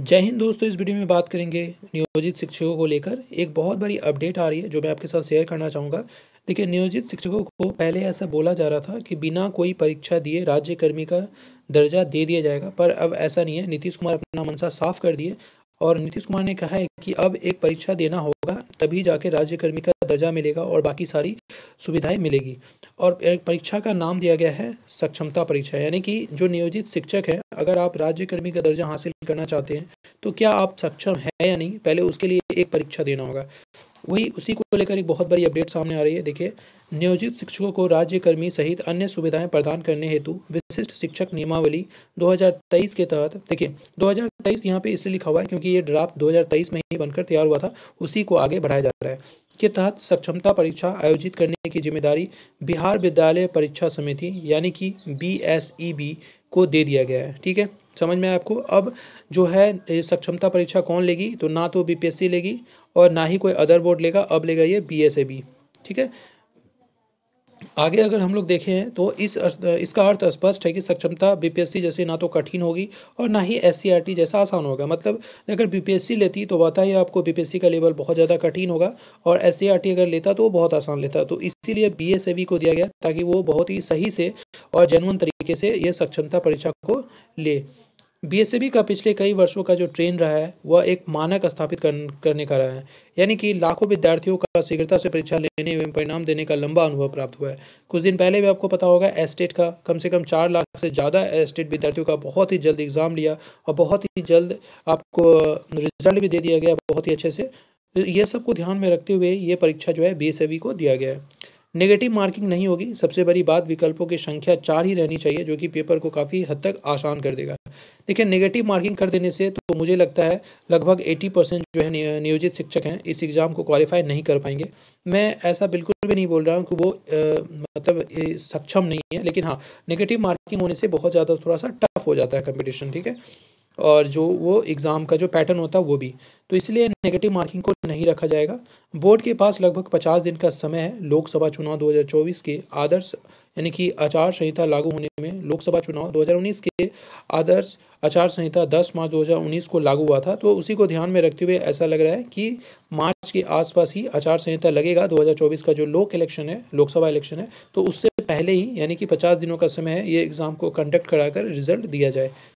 जय हिंद दोस्तों इस वीडियो में बात करेंगे नियोजित शिक्षकों को लेकर एक बहुत बड़ी अपडेट आ रही है जो मैं आपके साथ शेयर करना चाहूँगा देखिए नियोजित शिक्षकों को पहले ऐसा बोला जा रहा था कि बिना कोई परीक्षा दिए राज्यकर्मी का दर्जा दे दिया जाएगा पर अब ऐसा नहीं है नीतीश कुमार अपना मनसा साफ कर दिए और नीतीश कुमार ने कहा है कि अब एक परीक्षा देना होगा तभी जाके राज्यकर्मी का दर्जा मिलेगा और बाकी सारी सुविधाएं मिलेगी और परीक्षा का नाम दिया गया है सक्षमता परीक्षा यानी कि जो नियोजित शिक्षक हैं अगर आप राज्यकर्मी का दर्जा हासिल करना चाहते हैं तो क्या आप सक्षम हैं या नहीं पहले उसके लिए एक परीक्षा देना होगा वही उसी को लेकर एक बहुत बड़ी अपडेट सामने आ रही है देखिए नियोजित शिक्षकों को राज्य कर्मी सहित अन्य सुविधाएं प्रदान करने हेतु विशिष्ट शिक्षक नियमावली 2023 के तहत देखिए 2023 यहाँ पे इसलिए लिखा हुआ है क्योंकि ये ड्राफ्ट 2023 में ही बनकर तैयार हुआ था उसी को आगे बढ़ाया जा रहा है के तहत सक्षमता परीक्षा आयोजित करने की जिम्मेदारी बिहार विद्यालय परीक्षा समिति यानी कि बी e को दे दिया गया है ठीक है समझ में आया आपको अब जो है सक्षमता परीक्षा कौन लेगी तो ना तो बीपीएससी लेगी और ना ही कोई अदर बोर्ड लेगा अब लेगा ये बी ठीक है आगे अगर हम लोग देखें तो इस इसका अर्थ स्पष्ट है कि सक्षमता बीपीएससी जैसे ना तो कठिन होगी और ना ही एस जैसा आसान होगा मतलब अगर बीपीएससी लेती तो बता ही आपको बीपीएससी का लेवल बहुत ज़्यादा कठिन होगा और एस अगर लेता तो वो बहुत आसान लेता तो इसीलिए बी एस e को दिया गया ताकि वो बहुत ही सही से और जनवन तरीके से यह सक्षमता परीक्षा को ले बीएसएबी का पिछले कई वर्षों का जो ट्रेंड रहा है वह एक मानक स्थापित करने का रहा है यानी कि लाखों विद्यार्थियों का शीघ्रता से परीक्षा लेने एवं परिणाम देने का लंबा अनुभव प्राप्त हुआ है कुछ दिन पहले भी आपको पता होगा एस्टेट का कम से कम चार लाख से ज़्यादा एस्टेट विद्यार्थियों का बहुत ही जल्द एग्ज़ाम लिया और बहुत ही जल्द आपको रिजल्ट भी दे दिया गया बहुत ही अच्छे से तो ये सबको ध्यान में रखते हुए ये परीक्षा जो है बी को दिया गया है नेगेटिव मार्किंग नहीं होगी सबसे बड़ी बात विकल्पों की संख्या चार ही रहनी चाहिए जो कि पेपर को काफ़ी हद तक आसान कर देगा देखिए नेगेटिव मार्किंग कर देने से तो मुझे लगता है लगभग 80 परसेंट जो है नियोजित शिक्षक हैं इस एग्ज़ाम को क्वालिफाई नहीं कर पाएंगे मैं ऐसा बिल्कुल भी नहीं बोल रहा हूँ कि वो आ, मतलब सक्षम नहीं है लेकिन हाँ नेगेटिव मार्किंग होने से बहुत ज़्यादा थोड़ा सा टफ हो जाता है कम्पिटिशन ठीक है और जो वो एग्ज़ाम का जो पैटर्न होता है वो भी तो इसलिए नेगेटिव मार्किंग को नहीं रखा जाएगा बोर्ड के पास लगभग पचास दिन का समय है लोकसभा चुनाव 2024 के आदर्श यानी कि आचार संहिता लागू होने में लोकसभा चुनाव 2019 के आदर्श आचार संहिता 10 मार्च 2019 को लागू हुआ था तो उसी को ध्यान में रखते हुए ऐसा लग रहा है कि मार्च के आसपास ही आचार संहिता लगेगा 2024 का जो लोक इलेक्शन है लोकसभा इलेक्शन है तो उससे पहले ही यानी कि पचास दिनों का समय है ये एग्ज़ाम को कंडक्ट कराकर रिजल्ट दिया जाए